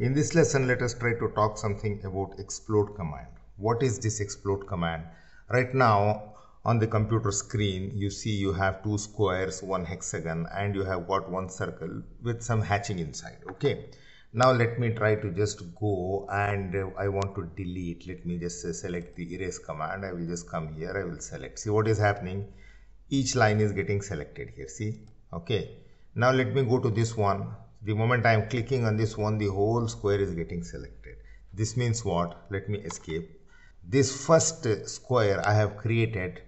In this lesson, let us try to talk something about explode command. What is this explode command? Right now on the computer screen, you see you have two squares, one hexagon and you have got one circle with some hatching inside. Okay. Now let me try to just go and uh, I want to delete. Let me just uh, select the erase command. I will just come here. I will select. See what is happening. Each line is getting selected here. See. Okay. Now let me go to this one the moment I am clicking on this one the whole square is getting selected this means what let me escape this first square I have created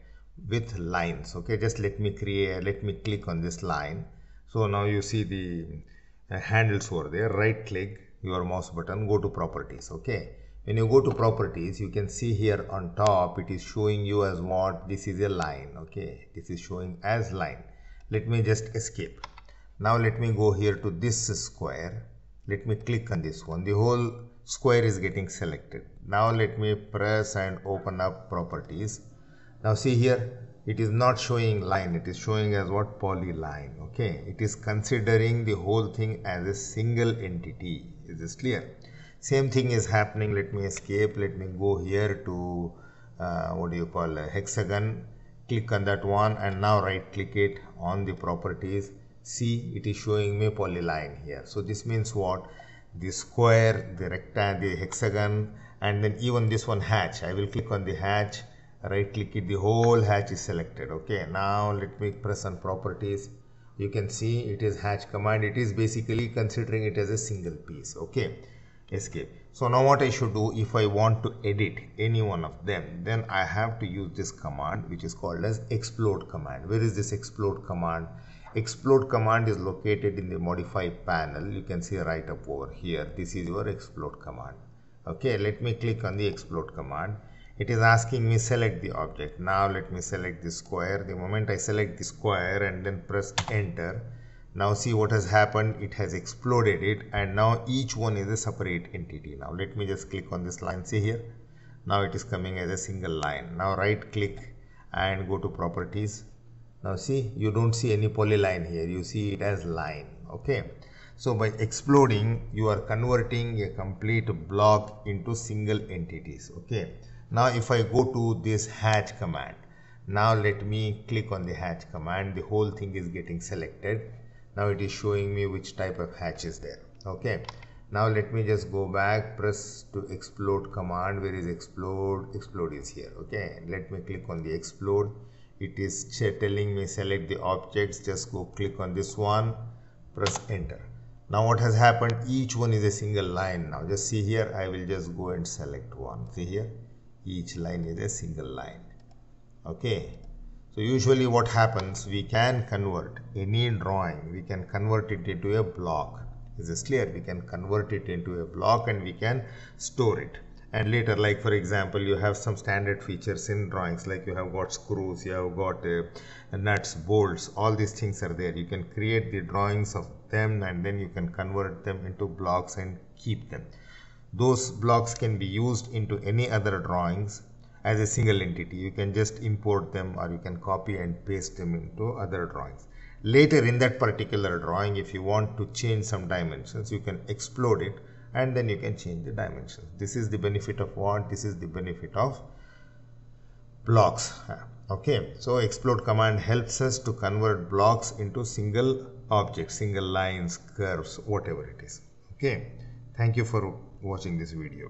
with lines okay just let me create let me click on this line so now you see the uh, handles over there right click your mouse button go to properties okay when you go to properties you can see here on top it is showing you as what this is a line okay this is showing as line let me just escape now let me go here to this square. Let me click on this one. The whole square is getting selected. Now let me press and open up properties. Now see here, it is not showing line. It is showing as what polyline. Okay. It is considering the whole thing as a single entity. Is this clear? Same thing is happening. Let me escape. Let me go here to uh, what do you call hexagon. Click on that one and now right click it on the properties see it is showing me polyline here so this means what the square the rectangle the hexagon and then even this one hatch i will click on the hatch right click it the whole hatch is selected okay now let me press on properties you can see it is hatch command it is basically considering it as a single piece okay escape so now what i should do if i want to edit any one of them then i have to use this command which is called as explode command where is this explode command explode command is located in the modify panel you can see right up over here this is your explode command okay let me click on the explode command it is asking me select the object now let me select the square the moment i select the square and then press enter now see what has happened it has exploded it and now each one is a separate entity now let me just click on this line see here now it is coming as a single line now right click and go to properties now see, you don't see any polyline here, you see it as line, okay. So by exploding, you are converting a complete block into single entities, okay. Now if I go to this hatch command, now let me click on the hatch command, the whole thing is getting selected. Now it is showing me which type of hatch is there, okay. Now let me just go back, press to explode command, where is explode, explode is here, okay. Let me click on the explode it is telling me select the objects just go click on this one press enter now what has happened each one is a single line now just see here I will just go and select one see here each line is a single line okay so usually what happens we can convert any drawing we can convert it into a block is this clear we can convert it into a block and we can store it and later like for example you have some standard features in drawings like you have got screws you have got uh, nuts bolts all these things are there you can create the drawings of them and then you can convert them into blocks and keep them those blocks can be used into any other drawings as a single entity you can just import them or you can copy and paste them into other drawings later in that particular drawing if you want to change some dimensions you can explode it and then you can change the dimensions. This is the benefit of want, this is the benefit of blocks. Okay, so explode command helps us to convert blocks into single objects, single lines, curves, whatever it is. Okay, thank you for watching this video.